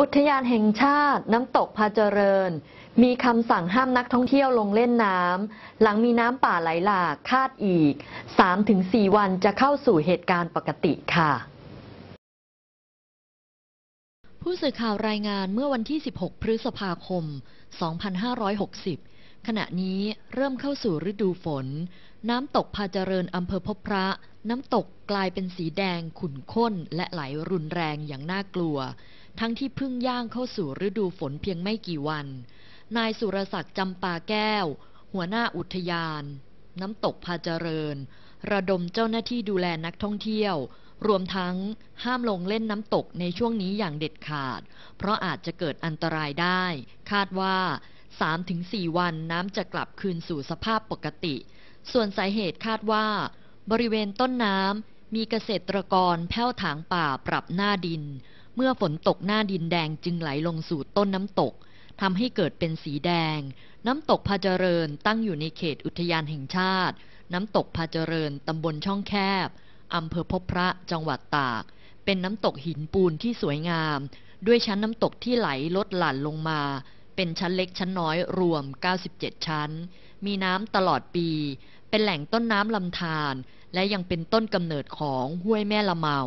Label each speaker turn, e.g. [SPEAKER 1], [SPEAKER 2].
[SPEAKER 1] อุทยานแห่งชาติน้ำตกพาเจริญ มีคำสั่งห้ามนักท่องเที่ยวลงเล่นน้ำ หลังมีน้ำป่าไหลหลากคาดอีก 3-4 วันจะเข้าสู่เหตุการณ์ปกติค่ะ ผู้สื่อข่าวรายงานเมื่อวันที่ 16 พฤษภาคม 2560 ขณะนี้เริ่มเข้าสู่ฤดูฝน น้ำตกพาเจริญอำเภอพบพระ น้ำตกกลายเป็นสีแดงขุ่นข้นและไหลรุนแรงอย่างน่ากลัวทั้งที่เพิ่งย่างเข้าสู่ฤดูฝนเพียงไม่กี่วัน นายสุรศักดิ์จำปาแก้ว หัวหน้าอุทยาน น้ำตกพาเจริญ ระดมเจ้าหน้าที่ดูแลนักท่องเที่ยว รวมทั้งห้ามลงเล่นน้ำตกในช่วงนี้อย่างเด็ดขาด เพราะอาจจะเกิดอันตรายได้ คาดว่า 3-4 วันน้ำจะกลับคืนสู่สภาพปกติ ส่วนสาเหตุคาดว่า บริเวณต้นน้ำมีเกษตรกรแผ้วถางป่าปรับหน้าดินเมื่อฝนตกหน้าดินแดงจึงไหลลงสู่ต้นน้ำตกทำให้เกิดเป็นสีแดง น้ำตกพาเจริญตั้งอยู่ในเขตอุทยานแห่งชาติ น้ำตกพาเจริญตำบลช่องแคบอำเภอพบพระจังหวัดตาก เป็นน้ำตกหินปูนที่สวยงาม ด้วยชั้นน้ำตกที่ไหลลดหลั่นลงมา เป็นชั้นเล็กชั้นน้อยรวม 97 ชั้น มีน้ำตลอดปี เป็นแหล่งต้นน้ำลำธารและยังเป็นต้นกำเนิดของห้วยแม่ละเมา